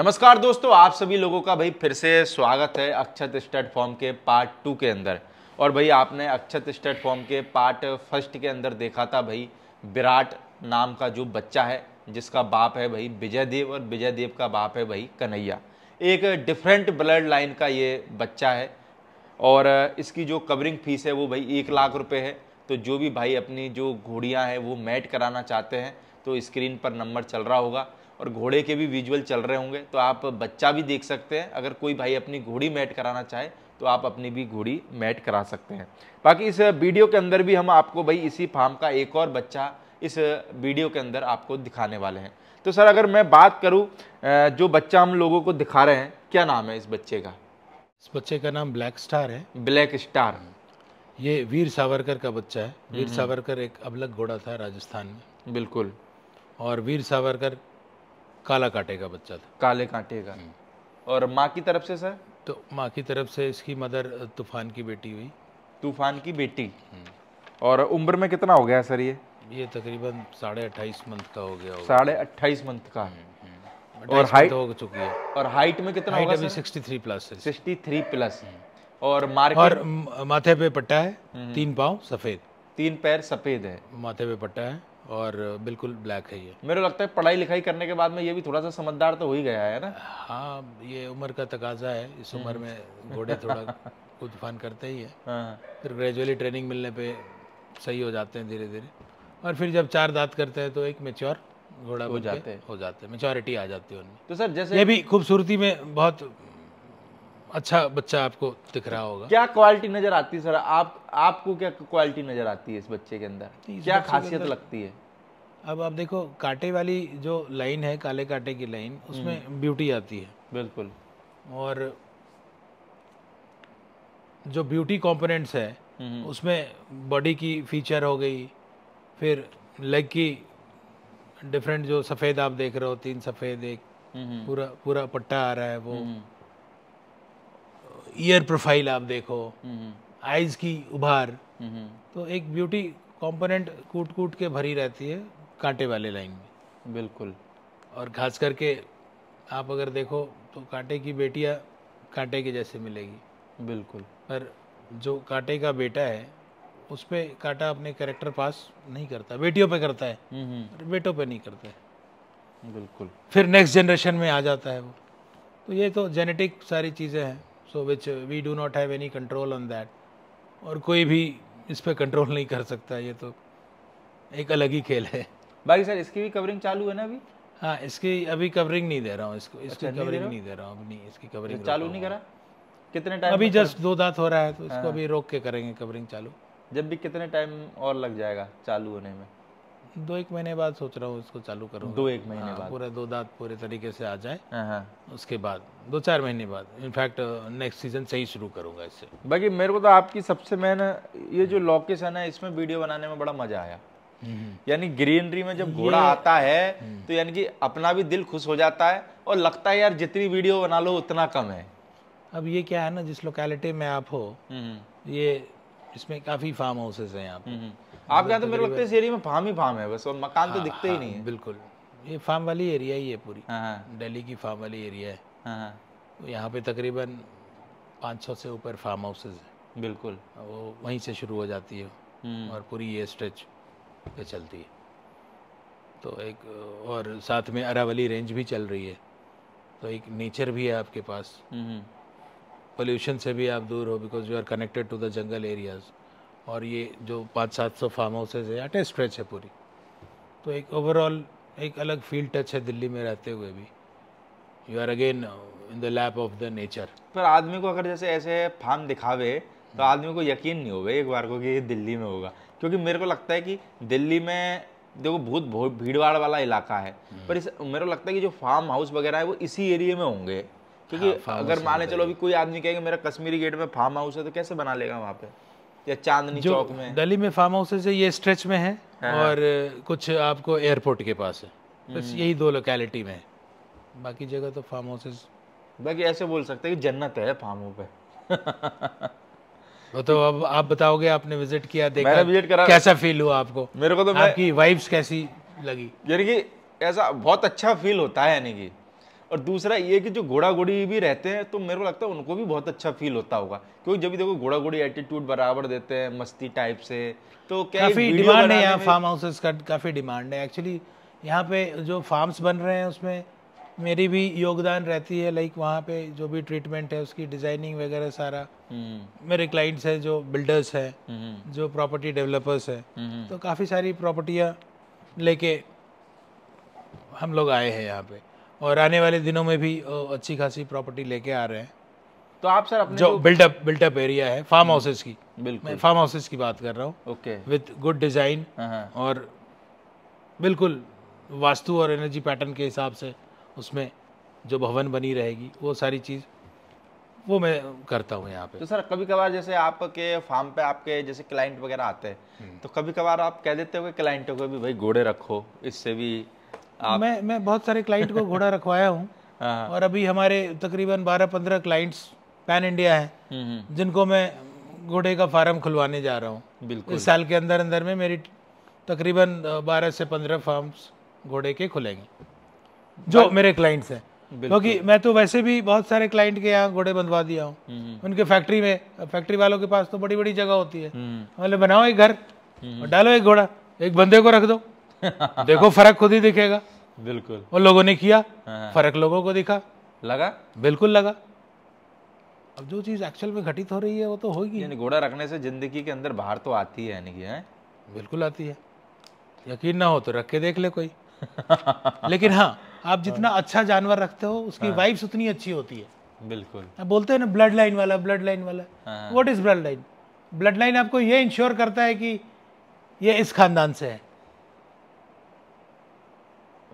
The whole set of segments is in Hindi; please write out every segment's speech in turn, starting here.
नमस्कार दोस्तों आप सभी लोगों का भाई फिर से स्वागत है अक्षत स्टेट फॉर्म के पार्ट टू के अंदर और भाई आपने अक्षत स्टेट फॉर्म के पार्ट फर्स्ट के अंदर देखा था भाई विराट नाम का जो बच्चा है जिसका बाप है भाई विजय देव और विजय देव का बाप है भाई कन्हैया एक डिफरेंट ब्लड लाइन का ये बच्चा है और इसकी जो कवरिंग फीस है वो भाई एक लाख रुपये है तो जो भी भाई अपनी जो घोड़ियाँ हैं वो मैट कराना चाहते हैं तो स्क्रीन पर नंबर चल रहा होगा और घोड़े के भी विजुअल चल रहे होंगे तो आप बच्चा भी देख सकते हैं अगर कोई भाई अपनी घोड़ी मैट कराना चाहे तो आप अपनी भी घोड़ी मैट करा सकते हैं बाकी इस वीडियो के अंदर भी हम आपको भाई इसी फार्म का एक और बच्चा इस वीडियो के अंदर आपको दिखाने वाले हैं तो सर अगर मैं बात करूं जो बच्चा हम लोगों को दिखा रहे हैं क्या नाम है इस बच्चे का इस बच्चे का नाम ब्लैक स्टार है ब्लैक स्टार ये वीर सावरकर का बच्चा है हम्म, वीर हम्म। सावरकर एक अबलग घोड़ा था राजस्थान में बिल्कुल और वीर सावरकर काला कांटे का बच्चा था काले कांटे का हम्म। और माँ की तरफ से सर तो माँ की तरफ से इसकी मदर तूफान की बेटी हुई तूफान की बेटी और उम्र में कितना हो गया सर ये ये तकरीबन साढ़े अट्ठाईस मंथ का हो गया साढ़े अट्ठाईस मंथ का और हाइट हो चुकी है और हाइट में कितना हाइट अभी 63 प्लस है 63 प्लस है और मार्केट और माथे पे पट्टा है हम्म हम्म। तीन पाँव सफ़ेद तीन पैर सफ़ेद है माथे पे पट्टा है और बिल्कुल ब्लैक है ये मेरे लगता है पढ़ाई लिखाई करने के बाद में ये भी थोड़ा सा समझदार तो हो ही गया है ना हाँ ये उम्र का तकाजा है इस उम्र हम्म। में घोड़े थोड़ा कुछ करते ही है हाँ। फिर ग्रेजुअली ट्रेनिंग मिलने पे सही हो जाते हैं धीरे धीरे और फिर जब चार दांत करते हैं तो एक मेच्योर घोड़ा हो जाते हैं हो जाते हैं मेच्योरिटी आ जाती है उनमें तो सर जैसे ये भी खूबसूरती में बहुत अच्छा बच्चा आपको दिख रहा होगा क्या क्वालिटी नजर आती है सर आप आपको क्या क्वालिटी नजर आती है इस बच्चे के अंदर क्या खासियत लगती है अब आप देखो कांटे वाली जो लाइन है काले कांटे की लाइन उसमें ब्यूटी हम्म। आती है बिल्कुल और जो ब्यूटी कंपोनेंट्स है हम्म। उसमें बॉडी की फीचर हो गई फिर लेग की डिफरेंट जो सफ़ेद आप देख रहे हो तीन सफ़ेद एक हम्म। पूरा पूरा पट्टा आ रहा है वो ईयर प्रोफाइल आप देखो आइज की उभार तो एक ब्यूटी कंपोनेंट कूट कूट के भरी रहती है कांटे वाले लाइन में बिल्कुल और खास करके आप अगर देखो तो कांटे की बेटियां कांटे के जैसे मिलेगी बिल्कुल पर जो कांटे का बेटा है उस पर कांटा अपने कैरेक्टर पास नहीं करता बेटियों पे करता है बेटों पे नहीं करता है बिल्कुल फिर नेक्स्ट जनरेशन में आ जाता है वो तो ये तो जेनेटिक सारी चीज़ें हैं so which we do not have any control on that और कोई भी इस पर कंट्रोल नहीं कर सकता ये तो एक अलग ही खेल है बाकी सर इसकी भी कवरिंग चालू है ना अभी हाँ इसकी अभी कवरिंग नहीं दे रहा हूँ इसको इसकी अच्छा, कवरिंग नहीं दे रहा हूँ नहीं इसकी कवरिंग अच्छा, चालू नहीं करा कितने टाइम अभी जस्ट दो दांत हो रहा है तो इसको हाँ। अभी रोक के करेंगे कवरिंग चालू जब भी कितने टाइम और लग जाएगा चालू होने में दो एक महीने बाद सोच रहा हूँ इसको चालू करूँ दो एक महीने हाँ, बाद पूरा दो दांत पूरे तरीके से आ जाए हाँ, हाँ। उसके बाद दो चार महीने बाद इनफैक्ट नेक्स्ट सीजन से ही शुरू करूंगा इससे बाकी मेरे को तो आपकी सबसे मेन ये जो लोकेशन है इसमें वीडियो बनाने में बड़ा मजा आया हम्म। यानी ग्रीनरी में जब घोड़ा आता है हम्म। तो यानी कि अपना भी दिल खुश हो जाता है और लगता है यार जितनी वीडियो बना लो उतना कम है अब ये क्या है ना जिस लोकेलिटी में आप हो हम्म। ये इसमें काफी फार्म हाउसेस हैं यहाँ पे आप जाते तो मेरे लगते इस एरिया में फार्म ही फार्म है बस और मकान तो हाँ, दिखते ही हाँ, नहीं है बिल्कुल ये फार्म वाली एरिया ही है पूरी हाँ, दिल्ली की फार्म वाली एरिया है तो यहाँ पे तकरीबन पाँच से ऊपर फार्म हाउसेज है बिल्कुल वो वहीं से शुरू हो जाती है हम्म। और पूरी ये स्ट्रेच पे चलती है तो एक और साथ में अरावली रेंज भी चल रही है तो एक नेचर भी है आपके पास पोल्यूशन हम्म, हम्म। से भी आप दूर हो because you are connected to the jungle areas और ये जो पाँच सात सौ फार्म हाउसेज है अटैच स्ट्रेच है पूरी तो एक ओवरऑल एक अलग फील्ड टच है दिल्ली में रहते हुए भी you are again in the lap of the nature पर आदमी को अगर जैसे ऐसे फार्म दिखावे तो आदमी को यकीन नहीं होगा एक बार को कि ये दिल्ली में होगा क्योंकि मेरे को लगता है कि दिल्ली में देखो बहुत बहुत भीड़ भाड़ वाला इलाका है हम्म। पर इस मेरे को लगता है कि जो फार्म हाउस वगैरह है वो इसी एरिया में होंगे क्योंकि हाँ, अगर माने चलो अभी कोई आदमी कहेगा मेरा कश्मीरी गेट में फार्म हाउस है तो कैसे बना लेगा वहाँ पे या चांदनी चौक में दिल्ली में फार्म हाउसेज है ये स्ट्रेच में है हाँ, हाँ। और कुछ आपको एयरपोर्ट के पास है बस हम्म। यही दो लोकेलिटी में है बाकी जगह तो फार्म हाउसेज बाकी ऐसे बोल सकते हैं कि जन्नत है फार्म पे वो तो अब आप बताओगे आपने विजिट किया देखा मैंने विजिट करा कैसा फील हुआ आपको मेरे को तो आपकी वाइब्स कैसी लगी यानी कि ऐसा बहुत अच्छा फील होता है यानी कि और दूसरा ये कि जो घोड़ा घोड़ी भी रहते हैं तो मेरे को लगता है उनको भी बहुत अच्छा फील होता होगा क्योंकि जब भी देखो घोड़ा घोड़ी एटीट्यूड बराबर देते हैं मस्ती टाइप से तो काफ़ी डिमांड है यहाँ फार्म हाउसेस का काफ़ी डिमांड है एक्चुअली यहाँ पे जो फार्म्स बन रहे हैं उसमें मेरी भी योगदान रहती है लाइक वहाँ पे जो भी ट्रीटमेंट है उसकी डिजाइनिंग वगैरह सारा हम्म। मेरे क्लाइंट्स हैं जो बिल्डर्स हैं हम्म। जो प्रॉपर्टी डेवलपर्स हैं हम्म। तो काफ़ी सारी प्रॉपर्टियाँ लेके हम लोग आए हैं यहाँ पे और आने वाले दिनों में भी अच्छी खासी प्रॉपर्टी लेके आ रहे हैं तो आप सर अपने जो बिल्डअप बिल्टअप एरिया है फार्म हम्म। हाउसेज की बिल्कुल मैं फार्म हाउसेज की बात कर रहा हूँ ओके विद गुड डिजाइन और बिल्कुल वास्तु और एनर्जी पैटर्न के हिसाब से उसमें जो भवन बनी रहेगी वो सारी चीज़ वो मैं करता हूँ यहाँ पे तो सर कभी कभार जैसे आपके फार्म पे आपके जैसे क्लाइंट वगैरह आते हैं हम्म। तो कभी कभार आप कह देते हो क्लाइंटों को भी भाई घोड़े रखो इससे भी आप... मैं मैं बहुत सारे क्लाइंट को घोड़ा रखवाया हूँ हाँ, हाँ। और अभी हमारे तकरीबन 12-15 क्लाइंट्स पैन इंडिया हैं जिनको मैं घोड़े का फार्म खुलवाने जा रहा हूँ बिल्कुल इस साल के अंदर अंदर में मेरी तकरीबन 12 से 15 फार्म्स घोड़े के खुलेंगे जो मेरे क्लाइंट्स हैं क्योंकि मैं तो वैसे भी बहुत सारे क्लाइंट के यहाँ घोड़े बंधवा दिया हूँ हम्म, हम्म। उनके फैक्ट्री में फैक्ट्री वालों के पास तो बड़ी बड़ी जगह होती है हम्म। बनाओ एक घर डालो एक घोड़ा एक बंदे को रख दो देखो फर्क खुद ही दिखेगा बिल्कुल वो लोगों ने किया हाँ, हाँ। फर्क लोगों को दिखा लगा बिल्कुल लगा अब जो चीज एक्चुअल में घटित हो रही है वो तो होगी यानी घोड़ा रखने से जिंदगी के अंदर बाहर तो आती है यानी कि है बिल्कुल आती है यकीन ना हो तो रख के देख ले कोई लेकिन हाँ आप जितना हाँ। अच्छा जानवर रखते हो उसकी वाइब्स उतनी अच्छी होती है बिल्कुल आप बोलते हैं ना ब्लड लाइन वाला ब्लड लाइन वाला what is blood line blood line आपको ये इंश्योर करता है कि ये इस खानदान से है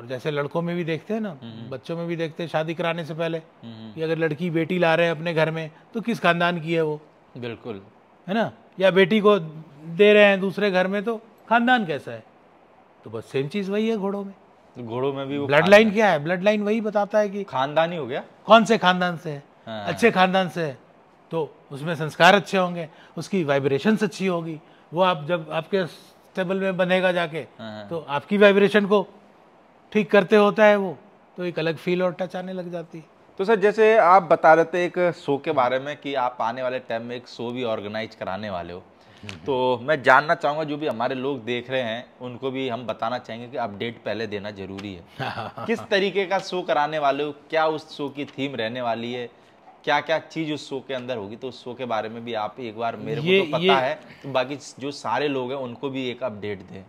और जैसे लड़कों में भी देखते हैं ना हम्म। बच्चों में भी देखते हैं शादी कराने से पहले हम्म। कि अगर लड़की बेटी ला रहे हैं अपने घर में तो किस खानदान की है वो बिल्कुल है ना या बेटी को दे रहे हैं दूसरे घर में तो खानदान कैसा है तो बस सेम चीज़ वही है घोड़ों में तो घोड़ों में भी ब्लड लाइन क्या है ब्लड लाइन वही बताता है कि खानदान ही हो गया कौन से खानदान से है हाँ। अच्छे खानदान से है तो उसमें संस्कार अच्छे होंगे उसकी वाइब्रेशन अच्छी होगी वो आप जब आपके टेबल में बनेगा जाके हाँ। तो आपकी वाइब्रेशन को ठीक करते होता है वो तो एक अलग फील और टच आने लग जाती है तो सर जैसे आप बता रहे थे एक शो के बारे में कि आप आने वाले टाइम में एक शो भी ऑर्गेनाइज कराने वाले हो हम्म। तो मैं जानना चाहूंगा जो भी हमारे लोग देख रहे हैं उनको भी हम बताना चाहेंगे कि अपडेट पहले देना जरूरी है किस तरीके का शो कराने वाले हो क्या उस शो की थीम रहने वाली है क्या क्या चीज उस शो के अंदर होगी तो उस शो के बारे में भी आप एक बार मेरे को तो पता है तो बाकी जो सारे लोग हैं उनको भी एक अपडेट दें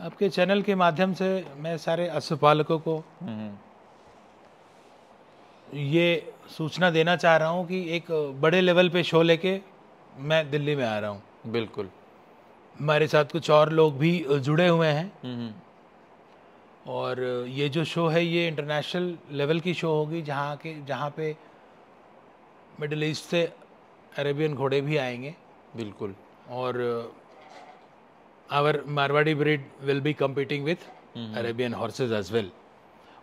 आपके चैनल के माध्यम से मैं सारे अशुपालकों को ये सूचना देना चाह रहा हूँ कि एक बड़े लेवल पे शो लेके मैं दिल्ली में आ रहा हूँ बिल्कुल हमारे साथ कुछ और लोग भी जुड़े हुए हैं हम्म, हम्म। और ये जो शो है ये इंटरनेशनल लेवल की शो होगी जहाँ के जहाँ पे मिडल ईस्ट से अरेबियन घोड़े भी आएंगे बिल्कुल और our Marwari breed will be competing with Arabian horses as well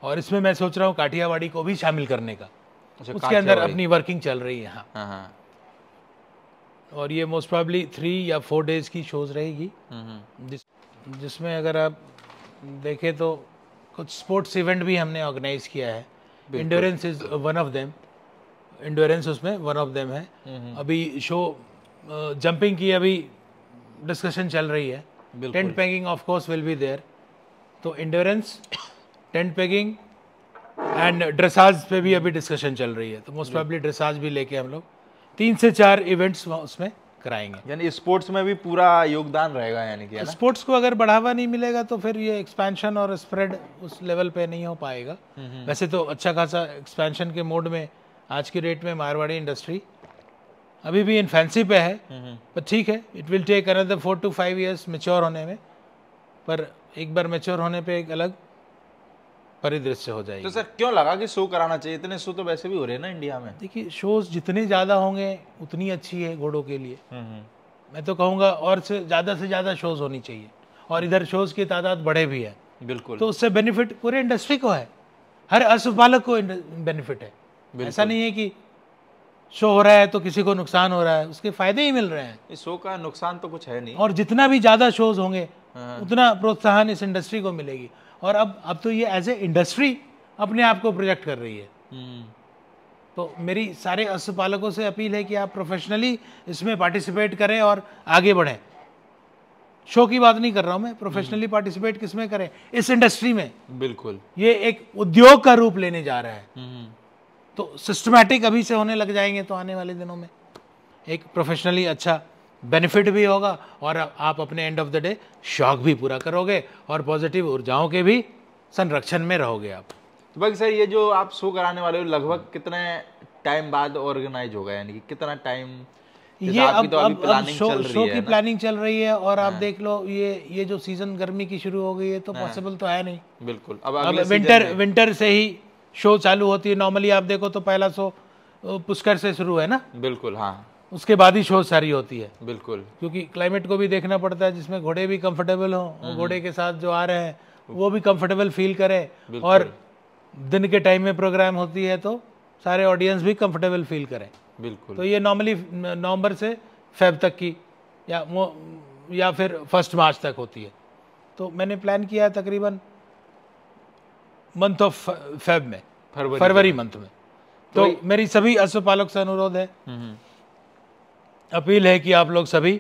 और इसमें मैं सोच रहा हूँ काठियावाड़ी को भी शामिल करने का अच्छा, उसके अंदर अपनी वर्किंग चल रही है हाँ, हाँ, हाँ। और ये मोस्ट प्रॉब्ली थ्री या फोर डेज की शोज रहेगी mm-hmm. जिस जिसमें अगर आप देखें तो कुछ स्पोर्ट्स इवेंट भी हमने ऑर्गेनाइज किया है endurance is one of them endurance उसमें वन ऑफ देम है mm-hmm। अभी शो जंपिंग की अभी डिस्कशन चल रही है tent pegging of course will be there तो endurance tent pegging and dressage पे भी अभी डिस्कशन चल रही है तो मोस्ट प्रॉब्ली ड्रेसाज भी लेके हम लोग तीन से चार इवेंट्स उसमें कराएंगे यानी स्पोर्ट्स में भी पूरा योगदान रहेगा यानी कि स्पोर्ट्स को अगर बढ़ावा नहीं मिलेगा तो फिर ये एक्सपेंशन और स्प्रेड उस लेवल पे नहीं हो पाएगा हम्म, हम्म। वैसे तो अच्छा खासा एक्सपेंशन के मोड में आज की डेट में मारवाड़ी इंडस्ट्री अभी भी इन्फेंसी पे है पर हम्म, हम्म। ठीक है it will take another four to five years mature होने में पर एक बार मेच्योर होने पे एक अलग परिदृश्य हो जाएगी तो सर क्यों लगा कि शो कराना चाहिए इतने शो तो वैसे भी हो रहे हैं ना इंडिया में देखिए शोज जितने ज़्यादा होंगे उतनी अच्छी है घोड़ों के लिए हम्म, मैं तो कहूँगा और से ज़्यादा से ज़्यादा शोज होनी चाहिए और इधर शोज की तादाद बढ़े भी है बिल्कुल तो उससे बेनिफिट पूरे इंडस्ट्री को है हर अशुपालक को बेनिफिट है ऐसा नहीं है कि शो हो रहा है तो किसी को नुकसान हो रहा है उसके फायदे ही मिल रहे हैं इस शो का नुकसान तो कुछ है नहीं और जितना भी ज़्यादा शोज होंगे हाँ। उतना प्रोत्साहन इस इंडस्ट्री को मिलेगी और अब अब तो ये एज ए इंडस्ट्री अपने आप को प्रोजेक्ट कर रही है हम्म। तो मेरी सारे पशुपालकों से अपील है कि आप प्रोफेशनली इसमें पार्टिसिपेट करें और आगे बढ़ें शो की बात नहीं कर रहा हूं मैं प्रोफेशनली हम्म। पार्टिसिपेट किसमें करें इस इंडस्ट्री में बिल्कुल ये एक उद्योग का रूप लेने जा रहा है हम्म। तो सिस्टमेटिक अभी से होने लग जाएंगे तो आने वाले दिनों में एक प्रोफेशनली अच्छा बेनिफिट भी होगा और आप अपने एंड ऑफ द डे शौक भी पूरा करोगे और पॉजिटिव ऊर्जाओं के भी संरक्षण में रहोगे आप तो भाई सर ये जो आप शो कराने वाले हो लगभग कितने टाइम बाद ऑर्गेनाइज होगा यानी कि कितना टाइम ये अब तो अब, अब शो, शो की प्लानिंग चल रही है और आप हाँ। देख लो ये ये जो सीजन गर्मी की शुरू हो गई है तो पॉसिबल हाँ। तो है नहीं बिल्कुल अब, अब विंटर विंटर से ही शो चालू होती है नॉर्मली आप देखो तो पहला शो पुष्कर से शुरू है ना बिल्कुल हाँ उसके बाद ही शो सारी होती है बिल्कुल क्योंकि क्लाइमेट को भी देखना पड़ता है जिसमें घोड़े भी कंफर्टेबल हों हम्म। घोड़े के साथ जो आ रहे हैं वो भी कंफर्टेबल फील करें और दिन के टाइम में प्रोग्राम होती है तो सारे ऑडियंस भी कंफर्टेबल फील करें बिल्कुल तो ये नॉर्मली नवंबर से फेब तक की या या फिर फर्स्ट मार्च तक होती है तो मैंने प्लान किया है तकरीबन मंथ ऑफ फेब में फरवरी, मंथ में तो, तो मेरी सभी अश्वपालक से अनुरोध है हम्म, हम्म। अपील है कि आप लोग सभी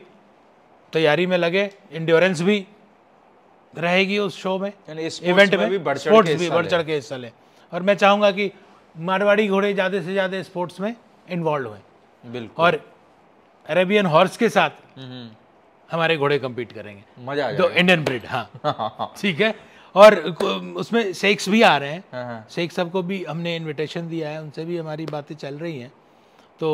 तैयारी में लगे इंड्योरेंस भी रहेगी उस शो में इवेंट में, बढ़ स्पोर्ट्स भी बढ़ चढ़ के हिस्सा लें और मैं चाहूंगा कि मारवाड़ी घोड़े ज़्यादा से ज़्यादा स्पोर्ट्स में इन्वॉल्व हुए बिल्कुल और अरेबियन हॉर्स के साथ हम्म, हमारे घोड़े कम्पीट करेंगे मजा जाएगा इंडियन ब्रिड हाँ ठीक है और उसमें शेख्स भी आ रहे हैं शेख हाँ, हाँ। साहब को भी हमने इनविटेशन दिया है उनसे भी हमारी बातें चल रही हैं तो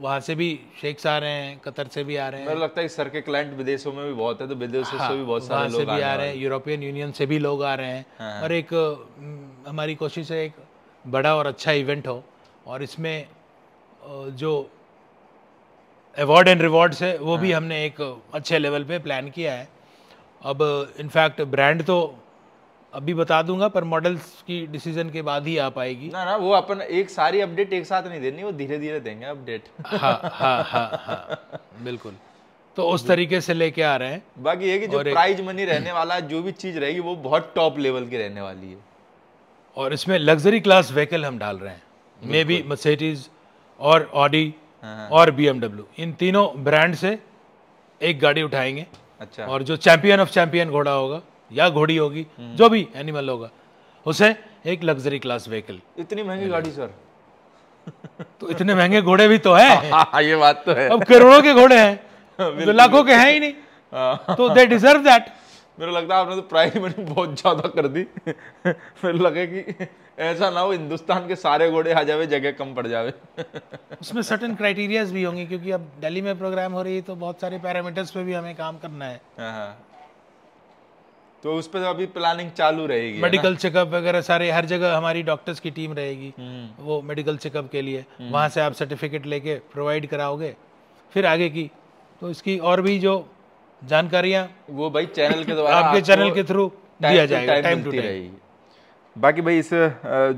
वहाँ से भी शेख्स आ रहे हैं कतर से भी आ रहे हैं लगता है सर के क्लाइंट विदेशों में भी बहुत है तो विदेशों हाँ, से भी बहुत सारे लोग से भी आ रहे हैं यूरोपियन यूनियन से भी लोग आ रहे हैं हाँ, और एक हमारी कोशिश है एक बड़ा और अच्छा इवेंट हो और इसमें जो अवार्ड एंड रिवॉर्ड्स है वो भी हमने एक अच्छे लेवल पे प्लान किया है अब इनफैक्ट ब्रांड तो अभी बता दूंगा पर मॉडल्स की डिसीजन के बाद ही आ पाएगी ना ना वो अपन एक सारी अपडेट एक साथ नहीं देनी वो धीरे धीरे देंगे अपडेट हाँ, हाँ हाँ हाँ बिल्कुल तो उस तरीके से लेके आ रहे हैं बाकी ये कि जो प्राइज मनी रहने वाला जो भी चीज रहेगी वो बहुत टॉप लेवल की रहने वाली है और इसमें लग्जरी क्लास व्हीकल हम डाल रहे हैं मे बी मर्सिडीज और ऑडी हाँ, हाँ। और बीएमडब्ल्यू इन तीनों ब्रांड से एक गाड़ी उठाएंगे अच्छा और जो चैंपियन ऑफ चैंपियन घोड़ा होगा या घोड़ी होगी हम्म। जो भी एनिमल होगा उसे एक लग्जरी क्लास व्हीकल इतनी महंगी गाड़ी सर तो इतने महंगे घोड़े भी तो है हाँ, ये बात तो है अब करोड़ों के घोड़े हैं हाँ, तो लाखों के हैं ही नहीं हाँ। तो दे डिजर्व दैट मेरे लगता है आपने तो प्राइस मनी बहुत ज़्यादा कर दी फिर लगे कि ऐसा ना हो हिंदुस्तान के सारे घोड़े आ जावे जगह कम पड़ जावे उसमें सर्टेन क्राइटेरियाज भी होंगे क्योंकि अब दिल्ली में प्रोग्राम हो रही है तो बहुत सारे पैरामीटर्स पे भी हमें काम करना है तो उस पर तो अभी प्लानिंग चालू रहेगी मेडिकल चेकअप वगैरह सारे हर जगह हमारी डॉक्टर्स की टीम रहेगी हम्म। वो मेडिकल चेकअप के लिए हम्म। वहाँ से आप सर्टिफिकेट लेके प्रोवाइड कराओगे फिर आगे की तो इसकी और भी जो जानकारियाँ वो भाई चैनल के द्वारा आपके चैनल के थ्रू दिया जाएगा टाइम टू रहेगी बाकी भाई इस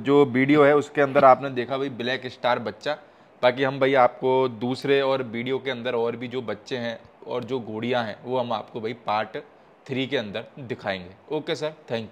जो वीडियो है उसके अंदर आपने देखा भाई ब्लैक स्टार बच्चा बाकी हम भाई आपको दूसरे और वीडियो के अंदर और भी जो बच्चे हैं और जो घोड़ियाँ हैं वो हम आपको भाई पार्ट थ्री के अंदर दिखाएंगे ओके सर थैंक यू